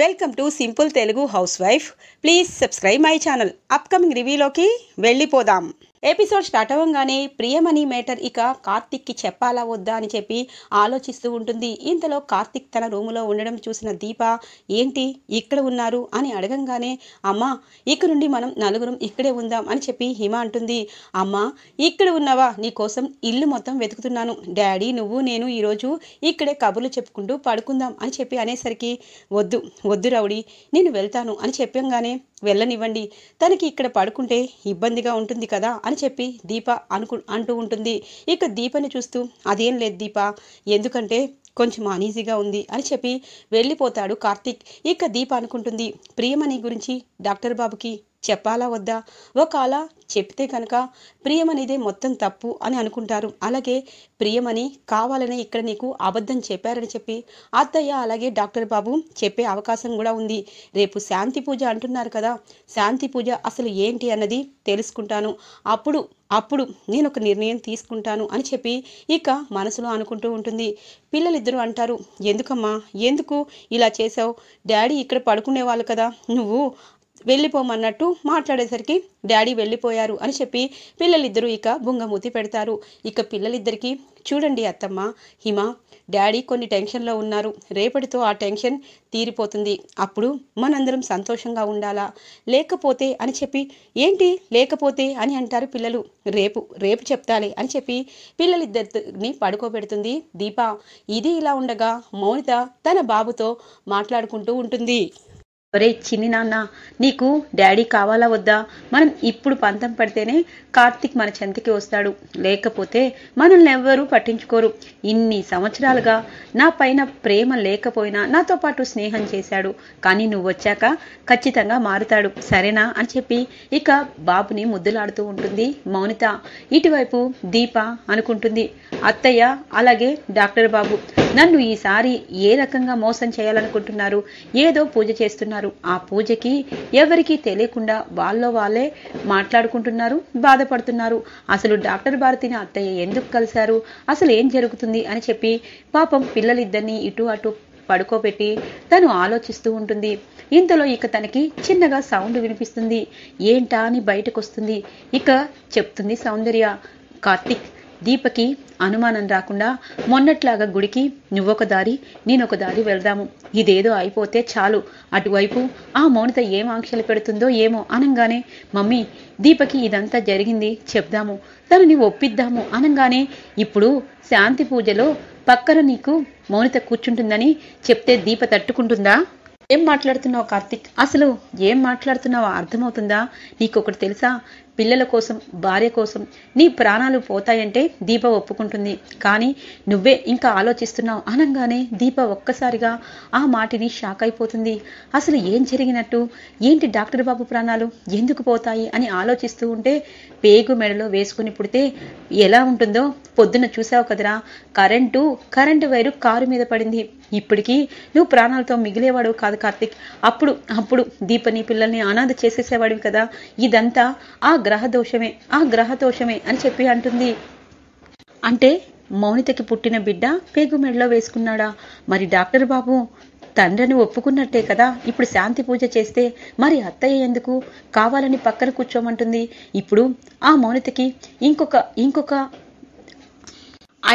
welcome to simple Telugu house wife please subscribe my channel upcoming రివ్యూలోకి వెళ్ళిపోదాం episode start అవ్వగానే Priyamani matter ఇక కార్తిక్కి చెప్పాలా వద్దా అని చెప్పి ఆలోచిస్తూ ఉంటుంది ఇంతలో కార్తిక్ తన రూములో ఉండడం చూసిన దీప ఏంటి ఇక్కడ ఉన్నారు అని అడగంగానే అమ్మా ఇక్కడ నుండి మనం నలుగురం ఇక్కడే ఉందాం అని చెప్పి హిమ అంటుంది అమ్మా ఇక్కడ ఉన్నావా కోసం ఇల్లు మొత్తం వెతుకుతున్నాను డాడీ నువ్వు నేను ఈరోజు ఇక్కడే కబుర్లు చెప్పుకుంటూ పడుకుందాం అని చెప్పి అనేసరికి వద్దు వద్దు రౌడి నేను వెళ్తాను అని చెప్పంగానే వెళ్ళనివ్వండి తనకి ఇక్కడ పడుకుంటే ఇబ్బందిగా ఉంటుంది కదా అని అని చెప్పి దీప అనుకు అంటూ ఉంటుంది ఇక దీపని చూస్తూ అదేం లేదు దీప ఎందుకంటే కొంచెం అనీజీగా ఉంది అని చెప్పి వెళ్ళిపోతాడు కార్తీక్ ఇక దీప అనుకుంటుంది ప్రియమణి గురించి డాక్టర్ బాబుకి చెప్పాలా వద్దా ఒకవేళ చెప్తే కనుక ప్రియమనేదే మొత్తం తప్పు అని అనుకుంటారు అలాగే ప్రియమని కావాలని ఇక్కడ నీకు అబద్ధం చెప్పారని చెప్పి అత్తయ్య అలాగే డాక్టర్ బాబు చెప్పే అవకాశం కూడా ఉంది రేపు శాంతి పూజ అంటున్నారు కదా శాంతి పూజ అసలు ఏంటి అన్నది తెలుసుకుంటాను అప్పుడు అప్పుడు నేను ఒక నిర్ణయం తీసుకుంటాను అని చెప్పి ఇక మనసులో అనుకుంటూ ఉంటుంది పిల్లలిద్దరూ అంటారు ఎందుకమ్మా ఎందుకు ఇలా చేసావు డాడీ ఇక్కడ పడుకునేవాళ్ళు కదా నువ్వు వెళ్ళిపోమన్నట్టు మాట్లాడేసరికి డాడీ వెళ్ళిపోయారు అని చెప్పి పిల్లలిద్దరూ ఇక బుంగమూతి పెడతారు ఇక పిల్లలిద్దరికీ చూడండి అత్తమ్మ హిమ డాడీ కొన్ని టెన్షన్లో ఉన్నారు రేపటితో ఆ టెన్షన్ తీరిపోతుంది అప్పుడు మనందరం సంతోషంగా ఉండాలా లేకపోతే అని చెప్పి ఏంటి లేకపోతే అని అంటారు పిల్లలు రేపు రేపు చెప్తాలి అని చెప్పి పిల్లలిద్దరిని పడుకోబెడుతుంది దీప ఇది ఇలా ఉండగా మౌనిత తన బాబుతో మాట్లాడుకుంటూ ఉంటుంది ఒరే చిన్ని నాన్న నీకు డాడీ కావాలా వద్దా మనం ఇప్పుడు పంతం పడితేనే కార్తిక్ మన చెంతకి వస్తాడు లేకపోతే మనల్ని ఎవ్వరూ పట్టించుకోరు ఇన్ని సంవత్సరాలుగా నా పైన ప్రేమ లేకపోయినా నాతో పాటు స్నేహం చేశాడు కానీ నువ్వు వచ్చాక ఖచ్చితంగా మారుతాడు సరేనా అని చెప్పి ఇక బాబుని ముద్దులాడుతూ ఉంటుంది మౌనిత ఇటువైపు దీప అనుకుంటుంది అత్తయ్య అలాగే డాక్టర్ బాబు నన్ను ఈసారి ఏ రకంగా మోసం చేయాలనుకుంటున్నారు ఏదో పూజ చేస్తున్నారు ఆ పూజకి ఎవరికీ తెలియకుండా వాళ్ళ వాళ్ళే మాట్లాడుకుంటున్నారు బాధపడుతున్నారు అసలు డాక్టర్ భారతిని అత్తయ్య ఎందుకు కలిశారు అసలు ఏం జరుగుతుంది అని చెప్పి పాపం పిల్లలిద్దరినీ ఇటు అటు పడుకోబెట్టి తను ఆలోచిస్తూ ఉంటుంది ఇంతలో ఇక తనకి చిన్నగా సౌండ్ వినిపిస్తుంది ఏంటా అని బయటకు వస్తుంది ఇక చెప్తుంది సౌందర్య కార్తిక్ దీపకి అనుమానం రాకుండా మొన్నట్లాగా గుడికి నువ్వొక దారి నేనొక దారి వెళ్దాము ఇదేదో అయిపోతే చాలు అటువైపు ఆ మౌనత ఏం ఆంక్షలు పెడుతుందో ఏమో అనగానే మమ్మీ దీపకి ఇదంతా జరిగింది చెప్దాము తనని ఒప్పిద్దాము అనగానే ఇప్పుడు శాంతి పూజలో పక్కన నీకు మౌనిత కూర్చుంటుందని చెప్తే దీప తట్టుకుంటుందా ఏం మాట్లాడుతున్నావు కార్తిక్ అసలు ఏం మాట్లాడుతున్నావో అర్థమవుతుందా నీకొకటి తెలుసా పిల్లల కోసం భార్య కోసం నీ ప్రాణాలు పోతాయంటే దీప ఒప్పుకుంటుంది కానీ నువ్వే ఇంకా ఆలోచిస్తున్నావు అనగానే దీప ఒక్కసారిగా ఆ మాటిని షాక్ అయిపోతుంది అసలు ఏం జరిగినట్టు ఏంటి డాక్టర్ బాబు ప్రాణాలు ఎందుకు పోతాయి అని ఆలోచిస్తూ ఉంటే పేగు మెడలో వేసుకుని పుడితే ఎలా ఉంటుందో పొద్దున చూసావు కదరా కరెంటు కరెంటు వైరు కారు మీద పడింది ఇప్పటికీ నువ్వు ప్రాణాలతో మిగిలేవాడు కాదు కార్తిక్ అప్పుడు అప్పుడు దీపని పిల్లల్ని అనాథ చేసేసేవాడివి కదా ఇదంతా ఆ గ్రహదోషమే ఆ గ్రహదోషమే అని చెప్పి అంటుంది అంటే మౌనితకి పుట్టిన బిడ్డ పేగు మెడలో వేసుకున్నాడా మరి డాక్టర్ బాబు తండ్రిని ఒప్పుకున్నట్టే కదా ఇప్పుడు శాంతి పూజ చేస్తే మరి అత్తయ్య ఎందుకు కావాలని పక్కన కూర్చోమంటుంది ఇప్పుడు ఆ మౌనితకి ఇంకొక ఇంకొక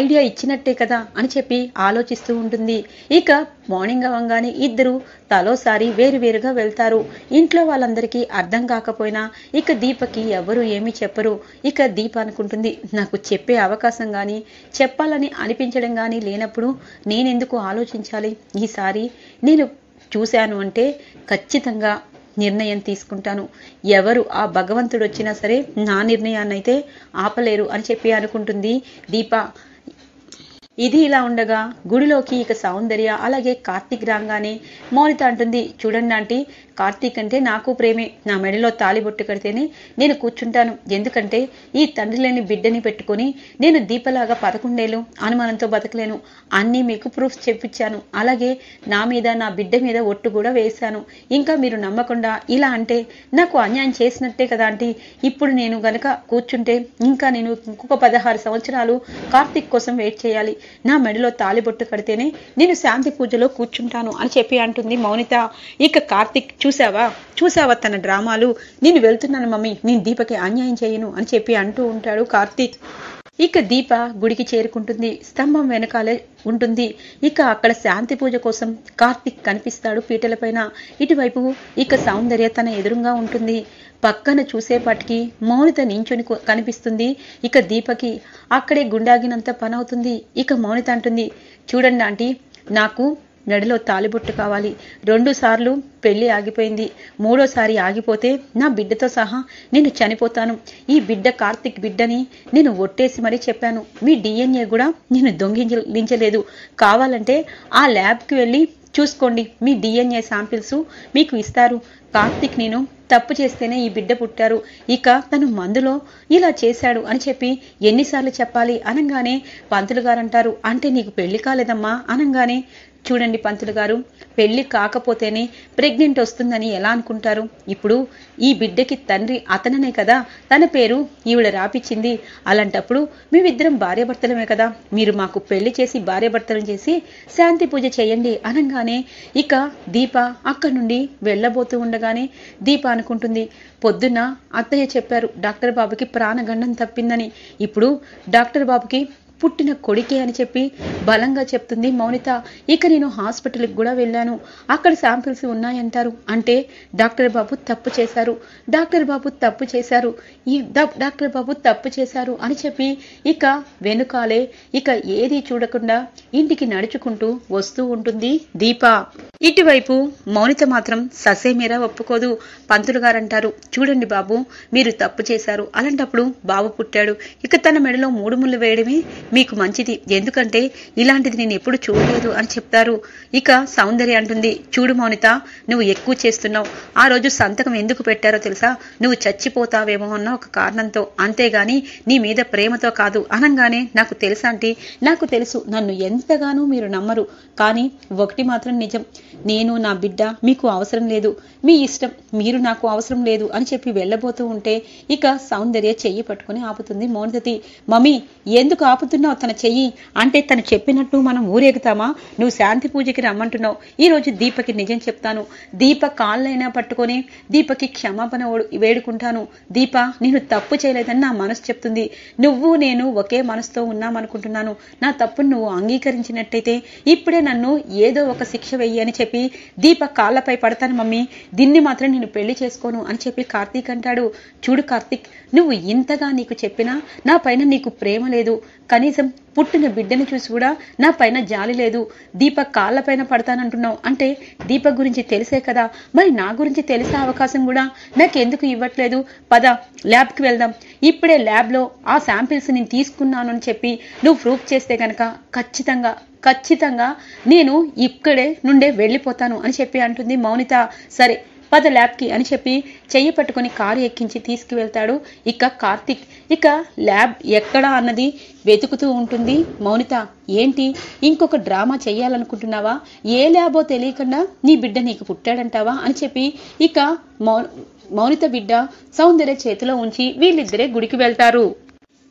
ఐడియా ఇచ్చినట్టే కదా అని చెప్పి ఆలోచిస్తూ ఉంటుంది ఇక మార్నింగ్ అవ్వగానే ఇద్దరు తలోసారి వేరువేరుగా వెళ్తారు ఇంట్లో వాళ్ళందరికీ అర్థం కాకపోయినా ఇక దీపకి ఎవరు ఏమీ చెప్పరు ఇక దీప అనుకుంటుంది నాకు చెప్పే అవకాశం కానీ చెప్పాలని అనిపించడం కానీ లేనప్పుడు నేనెందుకు ఆలోచించాలి ఈసారి నేను చూశాను అంటే ఖచ్చితంగా నిర్ణయం తీసుకుంటాను ఎవరు ఆ భగవంతుడు వచ్చినా సరే నా నిర్ణయాన్నైతే ఆపలేరు అని చెప్పి అనుకుంటుంది దీప ఇది ఇలా ఉండగా గుడిలోకి ఇక సౌందర్య అలాగే కార్తీక్ రాగానే మౌనిత అంటుంది చూడండి ఆంటీ కార్తీక్ అంటే నాకు ప్రేమే నా మెడలో తాలి బొట్టు కడితేనే నేను కూర్చుంటాను ఎందుకంటే ఈ తండ్రి లేని బిడ్డని పెట్టుకొని నేను దీపలాగా పదకొండేళ్ళు అనుమానంతో బతకలేను అన్నీ మీకు ప్రూఫ్స్ చెప్పించాను అలాగే నా మీద నా బిడ్డ మీద ఒట్టు కూడా వేశాను ఇంకా మీరు నమ్మకుండా ఇలా అంటే నాకు అన్యాయం చేసినట్టే కదా అంటే ఇప్పుడు నేను గనక కూర్చుంటే ఇంకా నేను ఇంకొక పదహారు సంవత్సరాలు కార్తీక్ కోసం వెయిట్ చేయాలి నా మెడలో తాలిబొట్టు కడితేనే నేను శాంతి పూజలో కూర్చుంటాను అని చెప్పి అంటుంది మౌనిత ఇక కార్తీక్ చూసావా చూసావా తన డ్రామాలు నేను వెళ్తున్నాను మమ్మీ నేను దీపకి అన్యాయం చేయను అని చెప్పి అంటూ ఉంటాడు కార్తీక్ ఇక దీప గుడికి చేరుకుంటుంది స్తంభం వెనకాలే ఉంటుంది ఇక అక్కడ శాంతి పూజ కోసం కార్తిక్ కనిపిస్తాడు పీటలపైన ఇటువైపు ఇక సౌందర్య తన ఎదురుగా ఉంటుంది పక్కన చూసేపాటికి మౌనిత నించుని కనిపిస్తుంది ఇక దీపకి అక్కడే గుండాగినంత పనవుతుంది ఇక మౌనిత అంటుంది చూడండి ఆంటీ నాకు మెడలో తాలిబొట్టు కావాలి రెండు సార్లు పెళ్లి ఆగిపోయింది మూడోసారి ఆగిపోతే నా బిడ్డతో సహా నేను చనిపోతాను ఈ బిడ్డ కార్తిక్ బిడ్డని నేను ఒట్టేసి మరీ చెప్పాను మీ డిఎన్ఏ కూడా నేను దొంగించలేదు కావాలంటే ఆ ల్యాబ్కి వెళ్ళి చూసుకోండి మీ డిఎన్ఏ శాంపిల్స్ మీకు ఇస్తారు కార్తిక్ నేను తప్పు చేస్తేనే ఈ బిడ్డ పుట్టారు ఇక తను మందులో ఇలా చేశాడు అని చెప్పి ఎన్నిసార్లు చెప్పాలి అనగానే పంతులు గారంటారు అంటే నీకు పెళ్లి కాలేదమ్మా అనగానే చూడండి పంతులు గారు పెళ్లి కాకపోతేనే ప్రెగ్నెంట్ వస్తుందని ఎలా అనుకుంటారు ఇప్పుడు ఈ బిడ్డకి తండ్రి అతననే కదా తన పేరు ఈవిడ రాపిచ్చింది అలాంటప్పుడు మేమిద్దరం భార్యభర్తలమే కదా మీరు మాకు పెళ్లి చేసి భార్యాభర్తలను చేసి శాంతి పూజ చేయండి అనగానే ఇక దీప అక్కడి నుండి వెళ్ళబోతూ ఉండగానే దీప అనుకుంటుంది పొద్దున్న అత్తయ్య చెప్పారు డాక్టర్ బాబుకి ప్రాణగండం తప్పిందని ఇప్పుడు డాక్టర్ బాబుకి పుట్టిన కొడుకే అని చెప్పి బలంగా చెప్తుంది మౌనిత ఇక నేను హాస్పిటల్కి కూడా వెళ్ళాను అక్కడ శాంపిల్స్ ఉన్నాయంటారు అంటే డాక్టర్ బాబు తప్పు చేశారు డాక్టర్ బాబు తప్పు చేశారు ఈ డాక్టర్ బాబు తప్పు చేశారు అని చెప్పి ఇక వెనుకాలే ఇక ఏది చూడకుండా ఇంటికి నడుచుకుంటూ వస్తూ ఉంటుంది దీప ఇటువైపు మౌనిత మాత్రం ససేమీరా ఒప్పుకోదు పంతులు గారంటారు చూడండి బాబు మీరు తప్పు చేశారు అలాంటప్పుడు బాబు పుట్టాడు ఇక తన మెడలో మూడు ముళ్ళు వేయడమే మీకు మంచిది ఎందుకంటే ఇలాంటిది నేను ఎప్పుడు చూడలేదు అని చెప్తారు ఇక సౌందర్య అంటుంది చూడు మౌనిత నువ్వు ఎక్కువ చేస్తున్నావు ఆ రోజు సంతకం ఎందుకు పెట్టారో తెలుసా నువ్వు చచ్చిపోతావేమో అన్న ఒక కారణంతో అంతేగాని నీ మీద ప్రేమతో కాదు అనంగానే నాకు తెలుసాంటి నాకు తెలుసు నన్ను ఎంతగానో మీరు నమ్మరు కానీ ఒకటి మాత్రం నిజం నేను నా బిడ్డ మీకు అవసరం లేదు మీ ఇష్టం మీరు నాకు అవసరం లేదు అని చెప్పి వెళ్ళబోతూ ఉంటే ఇక సౌందర్య చెయ్యి పట్టుకుని ఆపుతుంది మౌనతతి మమ్మీ ఎందుకు ఆపుతు పట్టుకున్నావు తన చెయ్యి అంటే తను చెప్పినట్టు మనం ఊరేగుతామా నువ్వు శాంతి పూజకి రమ్మంటున్నావు ఈరోజు దీపకి నిజం చెప్తాను దీప కాళ్ళైనా పట్టుకొని దీపకి క్షమాపణ వేడుకుంటాను దీప నేను తప్పు చేయలేదని నా మనసు చెప్తుంది నువ్వు నేను ఒకే మనసుతో ఉన్నామనుకుంటున్నాను నా తప్పును నువ్వు అంగీకరించినట్టయితే ఇప్పుడే నన్ను ఏదో ఒక శిక్ష వెయ్యి అని చెప్పి దీప కాళ్ళపై పడతాను మమ్మీ దీన్ని మాత్రం నేను పెళ్లి చేసుకోను అని చెప్పి కార్తీక్ అంటాడు చూడు కార్తీక్ నువ్వు ఇంతగా నీకు చెప్పినా నా పైన నీకు ప్రేమ లేదు కానీ కనీసం పుట్టిన బిడ్డని చూసి కూడా నా పైన జాలి లేదు దీప కాళ్ళ పైన పడతానంటున్నావు అంటే దీప గురించి తెలిసే కదా మరి నా గురించి తెలిసే అవకాశం కూడా నాకు ఎందుకు ఇవ్వట్లేదు పద ల్యాబ్కి వెళ్దాం ఇప్పుడే ల్యాబ్లో ఆ శాంపిల్స్ నేను తీసుకున్నాను అని చెప్పి నువ్వు ప్రూఫ్ చేస్తే కనుక ఖచ్చితంగా ఖచ్చితంగా నేను ఇక్కడే నుండే వెళ్ళిపోతాను అని చెప్పి అంటుంది మౌనిత సరే పద ల్యాబ్కి అని చెప్పి చెయ్యి పట్టుకుని కారు ఎక్కించి తీసుకువెళ్తాడు ఇక కార్తిక్ ఇక ల్యాబ్ ఎక్కడా అన్నది వెతుకుతూ ఉంటుంది మౌనిత ఏంటి ఇంకొక డ్రామా చేయాలనుకుంటున్నావా ఏ ల్యాబో తెలియకుండా నీ బిడ్డ నీకు పుట్టాడంటావా అని చెప్పి ఇక మౌ మౌనిత బిడ్డ సౌందర్య చేతిలో ఉంచి వీళ్ళిద్దరే గుడికి వెళ్తారు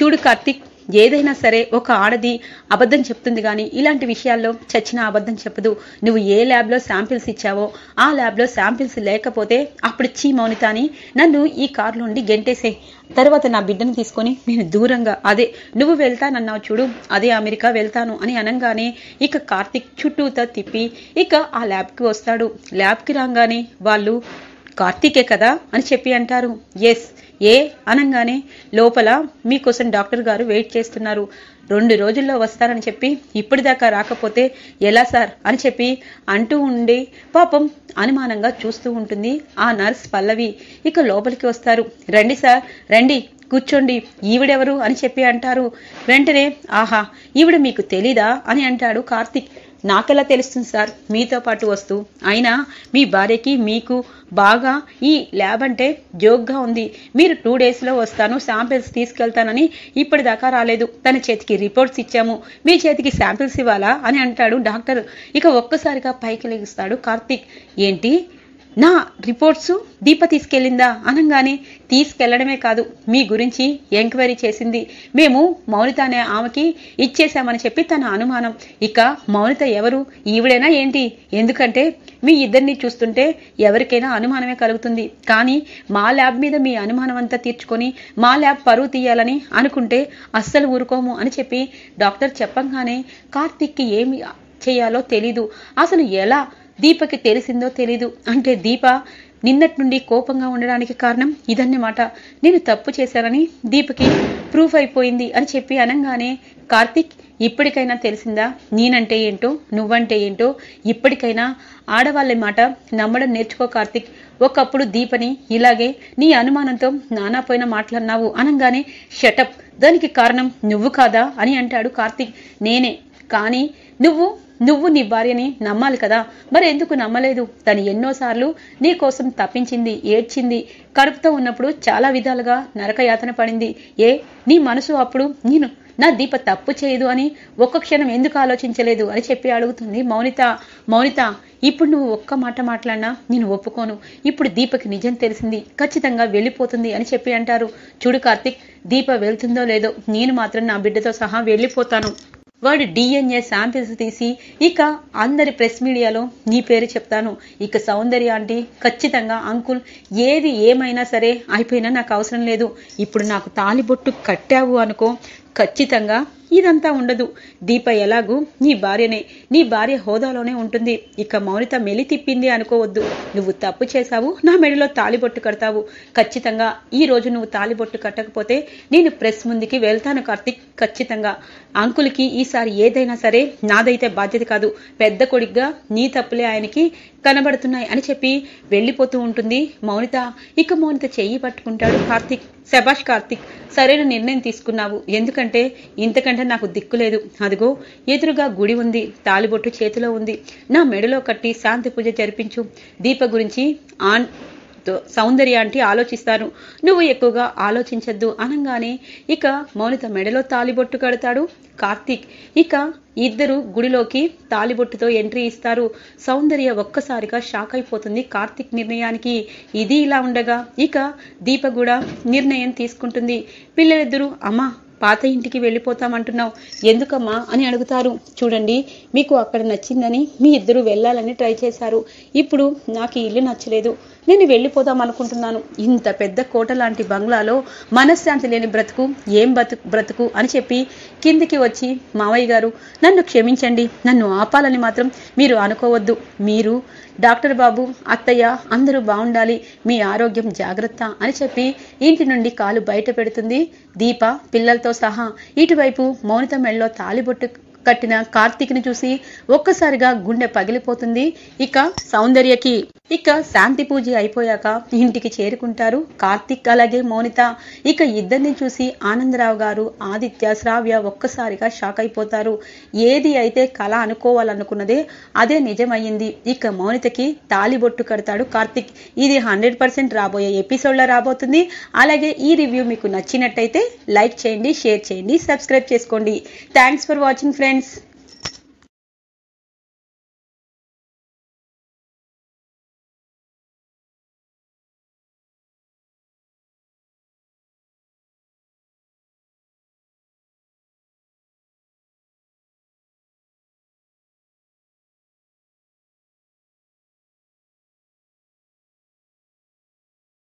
చూడు కార్తిక్ ఏదైనా సరే ఒక ఆడది అబద్ధం చెప్తుంది కానీ ఇలాంటి విషయాల్లో చచ్చిన అబద్ధం చెప్పదు నువ్వు ఏ ల్యాబ్లో శాంపిల్స్ ఇచ్చావో ఆ ల్యాబ్లో శాంపిల్స్ లేకపోతే అప్పుడు చీ మౌనిత అని నన్ను ఈ కారులో నుండి గెంటేసే తర్వాత నా బిడ్డను తీసుకొని నేను దూరంగా అదే నువ్వు వెళ్తానన్నావు చూడు అదే అమెరికా వెళ్తాను అని అనగానే ఇక కార్తిక్ చుట్టూతో తిప్పి ఇక ఆ ల్యాబ్కి వస్తాడు ల్యాబ్కి రాగానే వాళ్ళు కార్తీకే కదా అని చెప్పి అంటారు ఎస్ ఏ అనగానే లోపల మీకోసం డాక్టర్ గారు వెయిట్ చేస్తున్నారు రెండు రోజుల్లో వస్తారని చెప్పి ఇప్పటిదాకా రాకపోతే ఎలా సార్ అని చెప్పి అంటూ ఉండి పాపం అనుమానంగా చూస్తూ ఉంటుంది ఆ నర్స్ పల్లవి ఇక లోపలికి వస్తారు రండి సార్ రండి కూర్చోండి ఈవిడెవరు అని చెప్పి అంటారు వెంటనే ఆహా ఈవిడ మీకు తెలీదా అని అంటాడు కార్తిక్ నాకెలా తెలుస్తుంది సార్ మీతో పాటు వస్తూ అయినా మీ భార్యకి మీకు బాగా ఈ ల్యాబ్ అంటే జోక్గా ఉంది మీరు టూ డేస్లో వస్తాను శాంపిల్స్ తీసుకెళ్తానని ఇప్పటిదాకా రాలేదు తన చేతికి రిపోర్ట్స్ ఇచ్చాము మీ చేతికి శాంపిల్స్ ఇవ్వాలా అని అంటాడు డాక్టర్ ఇక ఒక్కసారిగా పైకి లెగుస్తాడు కార్తిక్ ఏంటి నా రిపోర్ట్స్ దీప తీసుకెళ్ళిందా అనగానే తీసుకెళ్లడమే కాదు మీ గురించి ఎంక్వైరీ చేసింది మేము మౌనిత అనే ఆమెకి ఇచ్చేశామని చెప్పి తన అనుమానం ఇక మౌనిత ఎవరు ఈవిడైనా ఏంటి ఎందుకంటే మీ ఇద్దరిని చూస్తుంటే ఎవరికైనా అనుమానమే కలుగుతుంది కానీ మా ల్యాబ్ మీద మీ అనుమానం అంతా తీర్చుకొని మా ల్యాబ్ పరువు తీయాలని అనుకుంటే అస్సలు ఊరుకోము అని చెప్పి డాక్టర్ చెప్పంగానే కార్తిక్కి ఏమి చేయాలో తెలీదు అసలు ఎలా దీపకి తెలిసిందో తెలీదు అంటే దీప నిన్నటి నుండి కోపంగా ఉండడానికి కారణం ఇదన్నమాట నేను తప్పు చేశానని దీపకి ప్రూఫ్ అయిపోయింది అని చెప్పి అనగానే కార్తిక్ ఇప్పటికైనా తెలిసిందా నేనంటే ఏంటో నువ్వంటే ఏంటో ఇప్పటికైనా ఆడవాళ్ళ మాట నమ్మడం నేర్చుకో కార్తిక్ ఒకప్పుడు దీపని ఇలాగే నీ అనుమానంతో నానాపోయిన మాట్లాడినావు అనగానే షటప్ దానికి కారణం నువ్వు కాదా అని అంటాడు కార్తిక్ నేనే కానీ నువ్వు నువ్వు నీ భార్యని నమ్మాలి కదా మరి ఎందుకు నమ్మలేదు తను ఎన్నోసార్లు నీ కోసం తప్పించింది ఏడ్చింది కడుపుతో ఉన్నప్పుడు చాలా విధాలుగా నరకయాతన పడింది ఏ నీ మనసు అప్పుడు నేను నా దీప తప్పు చేయదు అని ఒక్క క్షణం ఎందుకు ఆలోచించలేదు అని చెప్పి అడుగుతుంది మౌనిత మౌనిత ఇప్పుడు నువ్వు ఒక్క మాట మాట్లాడినా నేను ఒప్పుకోను ఇప్పుడు దీపకి నిజం తెలిసింది ఖచ్చితంగా వెళ్ళిపోతుంది అని చెప్పి అంటారు చూడు కార్తిక్ దీప వెళ్తుందో లేదో నేను మాత్రం నా బిడ్డతో సహా వెళ్ళిపోతాను వాడు డిఎన్ఏ శాంపిల్స్ తీసి ఇక అందరి ప్రెస్ మీడియాలో నీ పేరు చెప్తాను ఇక సౌందర్య ఆంటీ ఖచ్చితంగా అంకుల్ ఏది ఏమైనా సరే అయిపోయినా నాకు అవసరం లేదు ఇప్పుడు నాకు తాలిబొట్టు కట్టావు అనుకో ఖచ్చితంగా ఇదంతా ఉండదు దీప ఎలాగూ నీ భార్యనే నీ భార్య హోదాలోనే ఉంటుంది ఇక మౌనిత మెలి తిప్పింది అనుకోవద్దు నువ్వు తప్పు చేశావు నా మెడలో తాలిబొట్టు కడతావు ఖచ్చితంగా ఈ రోజు నువ్వు తాలిబొట్టు కట్టకపోతే నేను ప్రెస్ ముందుకి వెళ్తాను కార్తిక్ ఖచ్చితంగా అంకులకి ఈసారి ఏదైనా సరే నాదైతే బాధ్యత కాదు పెద్ద కొడుగ్గా నీ తప్పులే ఆయనకి కనబడుతున్నాయి అని చెప్పి వెళ్ళిపోతూ ఉంటుంది మౌనిత ఇక మౌనిత చెయ్యి పట్టుకుంటాడు కార్తిక్ శభాష్ కార్తిక్ సరైన నిర్ణయం తీసుకున్నావు ఎందుకంటే ఇంతకంటే ఇంతకంటే నాకు దిక్కు లేదు అదిగో ఎదురుగా గుడి ఉంది తాలిబొట్టు చేతిలో ఉంది నా మెడలో కట్టి శాంతి పూజ జరిపించు దీప గురించి ఆన్ అంటే ఆలోచిస్తాను నువ్వు ఎక్కువగా ఆలోచించద్దు అనంగానే ఇక మౌనిత మెడలో తాలిబొట్టు కడతాడు కార్తీక్ ఇక ఇద్దరు గుడిలోకి తాలిబొట్టుతో ఎంట్రీ ఇస్తారు సౌందర్య ఒక్కసారిగా షాక్ అయిపోతుంది కార్తీక్ నిర్ణయానికి ఇది ఇలా ఉండగా ఇక దీప కూడా నిర్ణయం తీసుకుంటుంది పిల్లలిద్దరూ అమ్మా పాత ఇంటికి వెళ్ళిపోతామంటున్నావు ఎందుకమ్మా అని అడుగుతారు చూడండి మీకు అక్కడ నచ్చిందని మీ ఇద్దరు వెళ్ళాలని ట్రై చేశారు ఇప్పుడు నాకు ఈ ఇల్లు నచ్చలేదు నేను వెళ్ళిపోదాం అనుకుంటున్నాను ఇంత పెద్ద కోట లాంటి బంగ్లాలో మనశ్శాంతి లేని బ్రతుకు ఏం బ్రతుకు బ్రతుకు అని చెప్పి కిందికి వచ్చి మావయ్య గారు నన్ను క్షమించండి నన్ను ఆపాలని మాత్రం మీరు అనుకోవద్దు మీరు డాక్టర్ బాబు అత్తయ్య అందరూ బాగుండాలి మీ ఆరోగ్యం జాగ్రత్త అని చెప్పి ఇంటి నుండి కాలు బయట పెడుతుంది దీప పిల్లలతో సహా ఇటువైపు మౌనిత మెళ్ళలో తాలిబొట్టు కట్టిన కార్తీక్ని చూసి ఒక్కసారిగా గుండె పగిలిపోతుంది ఇక సౌందర్యకి ఇక శాంతి పూజ అయిపోయాక ఇంటికి చేరుకుంటారు కార్తిక్ అలాగే మౌనిత ఇక ఇద్దరిని చూసి ఆనందరావు గారు ఆదిత్య శ్రావ్య ఒక్కసారిగా షాక్ అయిపోతారు ఏది అయితే కళ అనుకోవాలనుకున్నదే అదే నిజమయ్యింది ఇక మౌనితకి తాలిబొట్టు కడతాడు కార్తిక్ ఇది హండ్రెడ్ పర్సెంట్ రాబోయే ఎపిసోడ్లో రాబోతుంది అలాగే ఈ రివ్యూ మీకు నచ్చినట్టయితే లైక్ చేయండి షేర్ చేయండి సబ్స్క్రైబ్ చేసుకోండి థ్యాంక్స్ ఫర్ వాచింగ్ ఫ్రెండ్స్